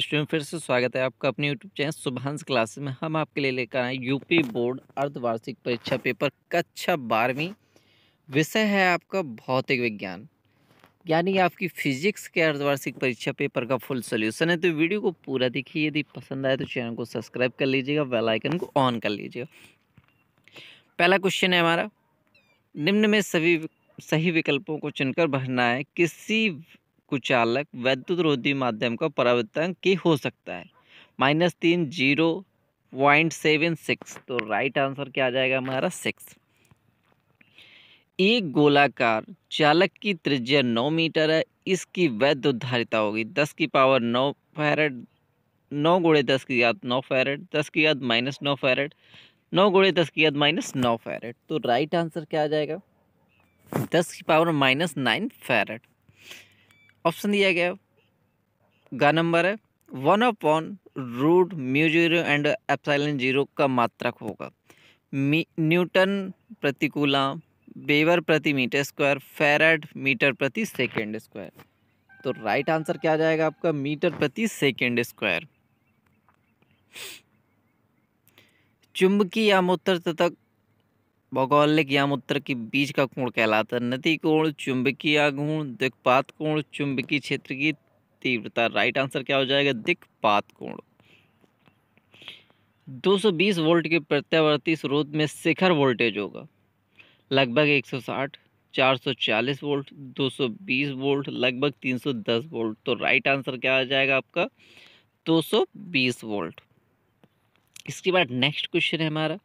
student फिर से स्वागत है आपका अपने यूट्यूब चैनल सुभांश क्लास में हम आपके लिए लेकर आए यूपी बोर्ड अर्धवार्षिक परीक्षा पेपर कक्षा बारहवीं विषय है आपका भौतिक विज्ञान यानी आपकी फिजिक्स के अर्धवार्षिक परीक्षा पेपर का फुल सोल्यूशन है तो वीडियो को पूरा देखिए यदि पसंद आए तो चैनल को सब्सक्राइब कर लीजिएगा वेलाइकन को ऑन कर लीजिएगा पहला क्वेश्चन है हमारा निम्न में सभी सही विकल्पों को चुनकर भरना है किसी कुचालक वैद्युत रोधी माध्यम का परावर्तन की हो सकता है माइनस तीन जीरो पॉइंट सेवन सिक्स तो राइट आंसर क्या आ जाएगा हमारा सिक्स एक गोलाकार चालक की त्रिज्या नौ मीटर है इसकी वैध धारिता होगी दस की पावर नौ फैरड नौ गुड़े दस की याद नौ फैरड दस की याद माइनस नौ फैरड नौ गुड़े दस की याद माइनस नौ फैरड तो राइट आंसर क्या आ जाएगा दस की power minus nine farad option दिया गया गा नंबर है one upon root mu zero and epsilon zero का मात्रक होगा न्यूटन प्रतिकूला बेवर प्रति मीटर स्क्वायर फेरेड मीटर प्रति सेकेंड स्क्वायर तो राइट आंसर क्या आ जाएगा आपका मीटर प्रति सेकेंड स्क्वायर चुंबकीय या मोत्तर तथा भौगोलिक यामुत्र की बीच का कोण कहलाता है नदी कोण चुंबकीय गुण दिक्पात कोण चुंबकीय क्षेत्र की तीव्रता राइट आंसर क्या हो जाएगा दिक्पात कोण 220 वोल्ट के प्रत्यावर्ती स्रोत में शिखर वोल्टेज होगा लगभग 160 440 वोल्ट 220 वोल्ट लगभग 310 वोल्ट तो राइट आंसर क्या आ जाएगा आपका 220 वोल्ट इसके बाद नेक्स्ट क्वेश्चन है हमारा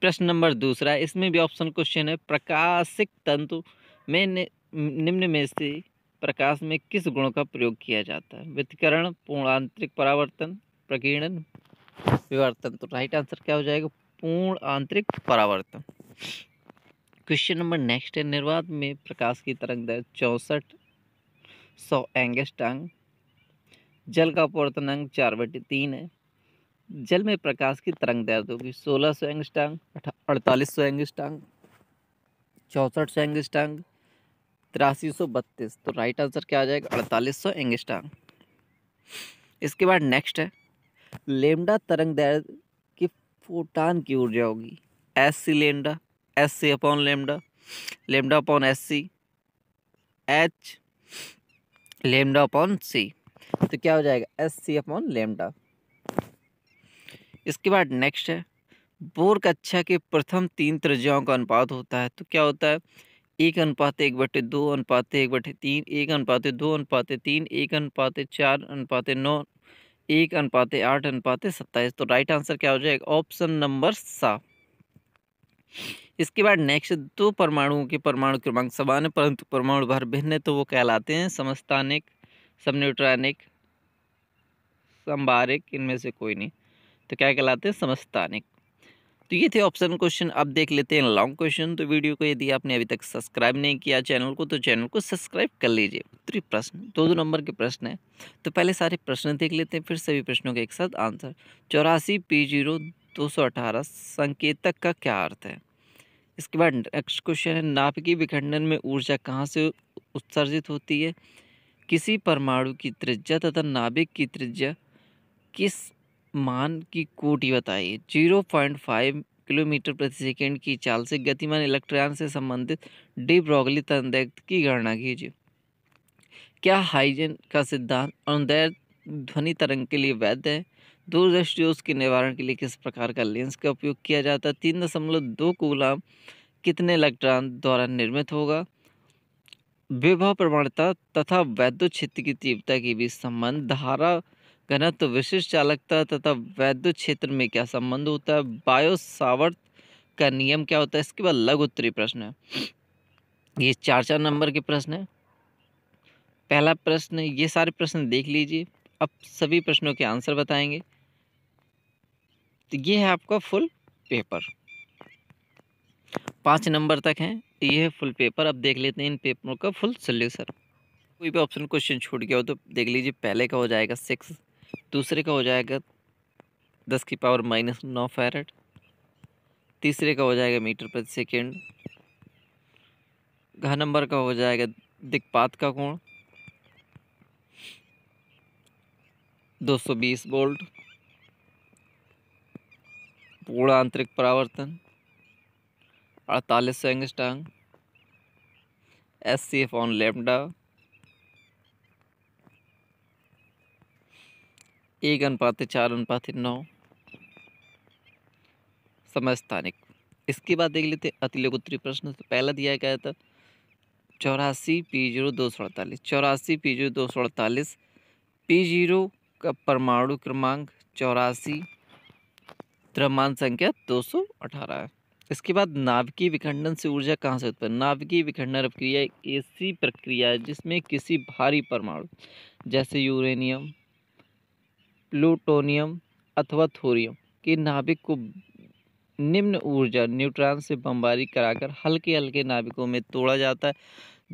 प्रश्न नंबर दूसरा इसमें भी ऑप्शन क्वेश्चन है प्रकाशिक तंतु में निम्न में से प्रकाश में किस गुण का प्रयोग किया जाता है व्यतिकरण आंतरिक परावर्तन प्रकीर्णन विवर्तन तो राइट आंसर क्या हो जाएगा पूर्ण आंतरिक परावर्तन क्वेश्चन नंबर नेक्स्ट है निर्वात में प्रकाश की तरंग दर चौंसठ सौ अंग जल का अपवर्तन अंग चार बटे तीन है जल में प्रकाश की तरंग दर्द होगी सोलह सौ एंगस्टांग अड़तालीस सौ एंगस्टांग चौंसठ सौ एंगस्टांग तिरासी सौ बत्तीस तो राइट आंसर क्या आ जाएगा अड़तालीस सौ एंगस्टांग इसके बाद नेक्स्ट है लेमडा तरंग दर्द की फोटान की ऊर्जा होगी S C lambda S C upon lambda lambda upon S C H lambda upon C तो क्या हो जाएगा एस सी अपॉन लेमडा इसके बाद नेक्स्ट है बोर कक्षा अच्छा के प्रथम तीन त्रिज्याओं का अनुपात होता है तो क्या होता है एक अनुपात एक बटे दो अनुपात एक बटे तीन एक अनुपात दो अनुपात तीन एक अनुपात चार अनुपात नौ एक अनुपात आठ अनुपात सत्ताईस तो राइट आंसर क्या हो जाएगा ऑप्शन नंबर सा इसके बाद नेक्स्ट दो परमाणुओं के परमाणु क्रमांक समान है परंतु परमाणु भार भिन्न है तो वो कहलाते हैं समस्तानिक सम न्यूट्रॉनिक संभारिक इनमें से कोई नहीं तो क्या कहलाते हैं समस्तानिक तो ये थे ऑप्शन क्वेश्चन अब देख लेते हैं लॉन्ग क्वेश्चन तो वीडियो को यदि आपने अभी तक सब्सक्राइब नहीं किया चैनल को तो चैनल को सब्सक्राइब कर लीजिए तो प्रश्न दो दो नंबर के प्रश्न हैं तो पहले सारे प्रश्न देख लेते हैं फिर सभी प्रश्नों के एक साथ आंसर चौरासी पी जीरो दो सौ अठारह संकेतक का क्या अर्थ है इसके बाद नेक्स्ट क्वेश्चन है नाभिकीय विखंडन में ऊर्जा कहाँ से उत्सर्जित होती है किसी परमाणु की त्रिज्या तथा नाभिक की त्रिज्या किस मान की कोटि बताइए जीरो पॉइंट फाइव किलोमीटर प्रति सेकेंड की चाल से गतिमान इलेक्ट्रॉन से संबंधित डी ब्रॉगली तंदैक्त की गणना कीजिए क्या हाइजन का सिद्धांत अनुदैत ध्वनि तरंग के लिए वैध है दूरदृष्टि उसके निवारण के लिए किस प्रकार का लेंस का उपयोग किया जाता है तीन दशमलव दो कूलाम कितने इलेक्ट्रॉन द्वारा निर्मित होगा विभव प्रमाणता तथा वैद्य क्षेत्र की तीव्रता के बीच संबंध धारा घनत्व तो विशिष्ट चालकता तथा वैद्युत क्षेत्र में क्या संबंध होता है बायोसावर्त का नियम क्या होता है इसके बाद लघु उत्तरी प्रश्न है ये चार चार नंबर के प्रश्न है पहला प्रश्न ये सारे प्रश्न देख लीजिए अब सभी प्रश्नों के आंसर बताएंगे तो ये है आपका फुल पेपर पाँच नंबर तक हैं ये है फुल पेपर अब देख लेते हैं इन पेपरों का फुल सोल्यूशन कोई भी ऑप्शन क्वेश्चन छूट गया हो तो देख लीजिए पहले का हो जाएगा सिक्स दूसरे का हो जाएगा दस की पावर माइनस नौ फैरड तीसरे का हो जाएगा मीटर प्रति सेकेंड घ नंबर का हो जाएगा दिक्पात का कोण 220 वोल्ट पूर्ण आंतरिक परावर्तन अड़तालीस सौ angstrom S C F on lambda एक अनुपात चार अनुपात नौ समय स्थानिक इसके बाद देख लेते हैं अतिलोक उत्तरी प्रश्न तो पहला दिया गया था चौरासी पी जीरो दो सौ अड़तालीस चौरासी पी जीरो दो सौ अड़तालीस पी जीरो का परमाणु क्रमांक चौरासी द्रव्यमान संख्या दो सौ अठारह है इसके बाद नाभिकीय विखंडन से ऊर्जा कहाँ से उत्पन्न नाभिकीय विखंडन प्रक्रिया एक ऐसी प्रक्रिया है जिसमें किसी भारी परमाणु जैसे यूरेनियम प्लूटोनियम अथवा थोरियम के नाभिक को निम्न ऊर्जा न्यूट्रॉन से बमबारी कराकर हल्के हल्के नाभिकों में तोड़ा जाता है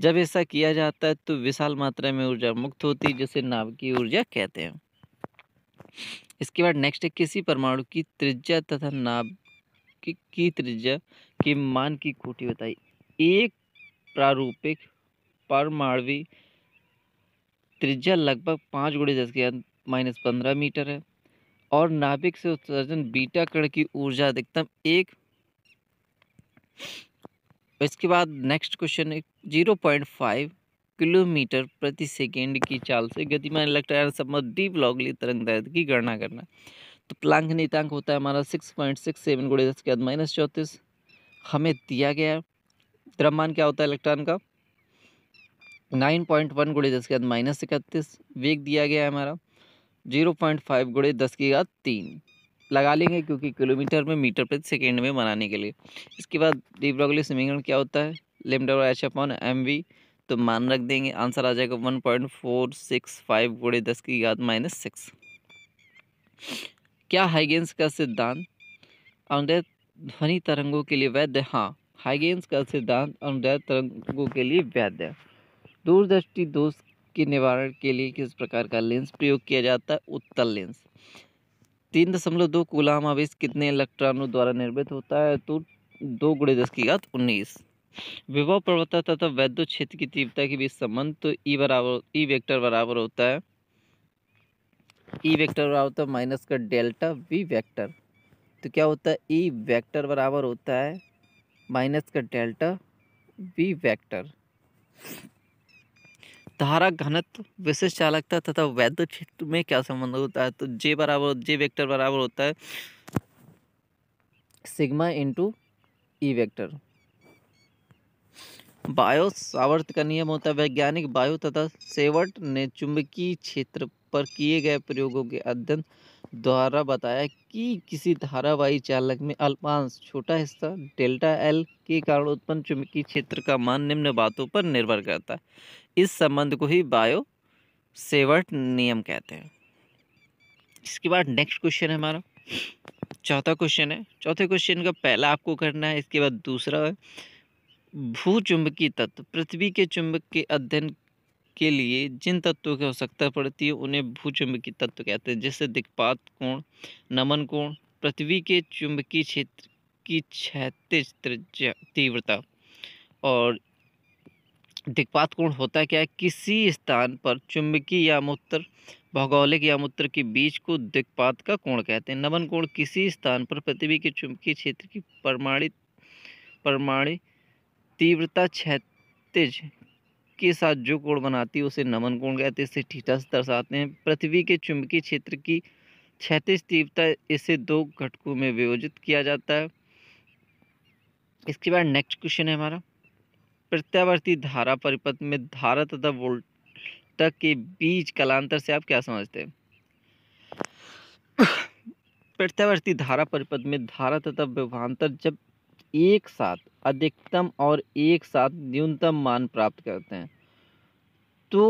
जब ऐसा किया जाता है तो विशाल मात्रा में ऊर्जा मुक्त होती है जिसे नाभिकीय ऊर्जा कहते हैं इसके बाद नेक्स्ट है किसी परमाणु की त्रिज्या तथा नाभ की, की त्रिज्या के मान की कोटि बताई एक प्रारूपिक परमाणु त्रिज्या लगभग पाँच गुड़े दस के माइनस पंद्रह मीटर है और नाभिक से उत्सर्जन बीटा कण की ऊर्जा अधिकतम एक इसके बाद नेक्स्ट क्वेश्चन है जीरो पॉइंट फाइव किलोमीटर प्रति सेकेंड की चाल से गतिमान इलेक्ट्रॉन संबंध डी ब्लॉगली तरंग दर्द की गणना करना तो प्लांक नीतांक होता है हमारा सिक्स पॉइंट सिक्स सेवन गुड़े दस के बाद माइनस चौंतीस हमें दिया गया है द्रमान क्या होता है इलेक्ट्रॉन का नाइन पॉइंट वन गुड़े दस के बाद माइनस इकतीस वेग दिया गया है हमारा जीरो पॉइंट फाइव गुड़े दस की घात तीन लगा लेंगे क्योंकि किलोमीटर में मीटर प्रति सेकेंड में बनाने के लिए इसके बाद डी ब्रॉगली समीकरण क्या होता है lambda H upon M V तो मान रख देंगे आंसर आ जाएगा one point four six five गुड़े दस की घात माइनस सिक्स क्या हाइगेंस का सिद्धांत अनुदय ध्वनि तरंगों के लिए वैध हाँ हाइगेंस का सिद्धांत अनुदय तरंगों के लिए वैध है दूरदृष्टि दोष के निवारण के लिए किस प्रकार का लेंस प्रयोग किया जाता है उत्तल लेंस तीन दशमलव दो गुलाम आवेश कितने इलेक्ट्रॉनों द्वारा निर्मित होता है तो दो गुड़े दस की घात उन्नीस विभव प्रवृत्ता तथा वैद्य क्षेत्र की तीव्रता के बीच संबंध तो ई e बराबर ई e वेक्टर बराबर होता है ई e वेक्टर बराबर होता है माइनस का डेल्टा वी वेक्टर तो क्या होता है ई वेक्टर बराबर होता है माइनस का डेल्टा वी वेक्टर धारा घनत्व विशेष चालकता तथा वैद्य क्षेत्र में क्या संबंध होता है तो जे बराबर जे वेक्टर बराबर होता है sigma into E e vector Biot Savart का नियम होता है वैज्ञानिक बायो तथा सेवर्ट ने चुंबकीय क्षेत्र पर किए गए प्रयोगों के अध्ययन द्वारा बताया कि किसी धारावाही चालक में अल्पांश छोटा हिस्सा डेल्टा एल के कारण उत्पन्न चुंबकीय क्षेत्र का मान निम्न बातों पर निर्भर करता है इस संबंध को ही बायो सेवर्ट नियम कहते हैं इसके बाद नेक्स्ट क्वेश्चन है हमारा चौथा क्वेश्चन है चौथे क्वेश्चन का पहला आपको करना है इसके बाद दूसरा है भू चुंबकीय तत्व पृथ्वी के चुंबक के अध्ययन के लिए जिन तत्वों की आवश्यकता पड़ती है उन्हें भू चुंबकीय तत्व कहते हैं जैसे दिक्पात कोण नमन कोण पृथ्वी के चुंबकीय क्षेत्र की क्षेत्र तीव्रता और दिक्पात कोण होता क्या है किसी स्थान पर चुंबकीय या मूत्र भौगोलिक या मूत्र के बीच को दिक्पात का कोण कहते हैं नमन कोण किसी स्थान पर पृथ्वी के चुंबकीय क्षेत्र की परमाणित प्रमाणित तीव्रता क्षेत्र के साथ जो कोण बनाती है उसे नमन कोण कहते हैं इसे ठीठा से दर्शाते हैं पृथ्वी के चुंबकीय क्षेत्र की क्षतिज तीव्रता इसे दो घटकों में वियोजित किया जाता है इसके बाद नेक्स्ट क्वेश्चन है हमारा प्रत्यावर्ती धारा परिपथ में धारा तथा वोल्टक के बीच कलांतर से आप क्या समझते हैं प्रत्यावर्ती धारा परिपथ में धारा तथा विभांतर जब एक साथ अधिकतम और एक साथ न्यूनतम मान प्राप्त करते हैं तो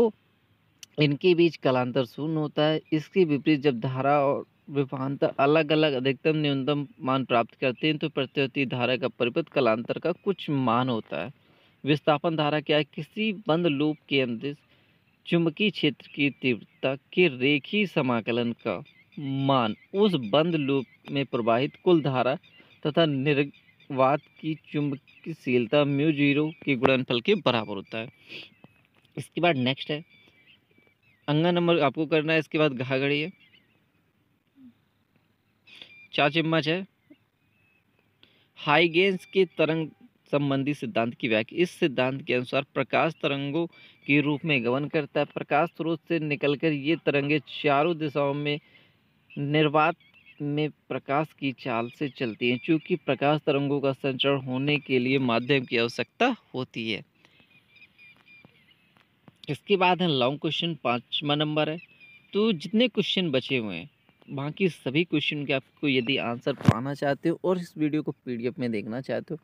इनके बीच कलांतर शून्य होता है इसके विपरीत जब धारा और विभांतर अलग अलग अधिकतम न्यूनतम मान प्राप्त करते हैं तो प्रत्यावर्ती धारा का परिपथ कलांतर का कुछ मान होता है विस्थापन धारा क्या है किसी बंद लूप के अंदर चुंबकीय क्षेत्र की तीव्रता के रेखीय समाकलन का मान उस बंद लूप में प्रवाहित कुल धारा तथा निर्वात की चुंबकशीलता म्यू जीरो के गुणनफल के बराबर होता है इसके बाद नेक्स्ट है अंगा नंबर आपको करना है इसके बाद घाघड़ी है चार चम्मच है हाई गेंस के तरंग संबंधी सिद्धांत की व्याख्या इस सिद्धांत के अनुसार प्रकाश तरंगों के रूप में गमन करता है प्रकाश स्रोत से निकलकर ये तरंगे चारों दिशाओं में निर्वात में प्रकाश की चाल से चलती हैं क्योंकि प्रकाश तरंगों का संचरण होने के लिए माध्यम की आवश्यकता होती है इसके बाद है लॉन्ग क्वेश्चन पाँचवा नंबर है तो जितने क्वेश्चन बचे हुए हैं बाकी सभी क्वेश्चन के आपको यदि आंसर पाना चाहते हो और इस वीडियो को पीडीएफ में देखना चाहते हो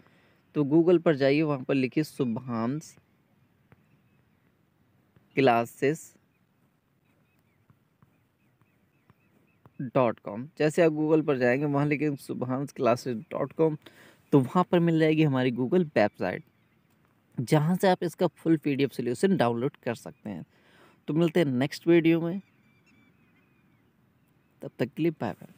तो गूगल पर जाइए वहाँ पर लिखिए शुभांश क्लासेस डॉट कॉम जैसे आप गूगल पर जाएंगे वहाँ लिखें शुभांश क्लासेस डॉट कॉम तो वहाँ पर मिल जाएगी हमारी गूगल वेबसाइट जहाँ से आप इसका full P D solution download कर सकते हैं तो मिलते हैं नेक्स्ट वीडियो में तब तक के लिए बाय बाय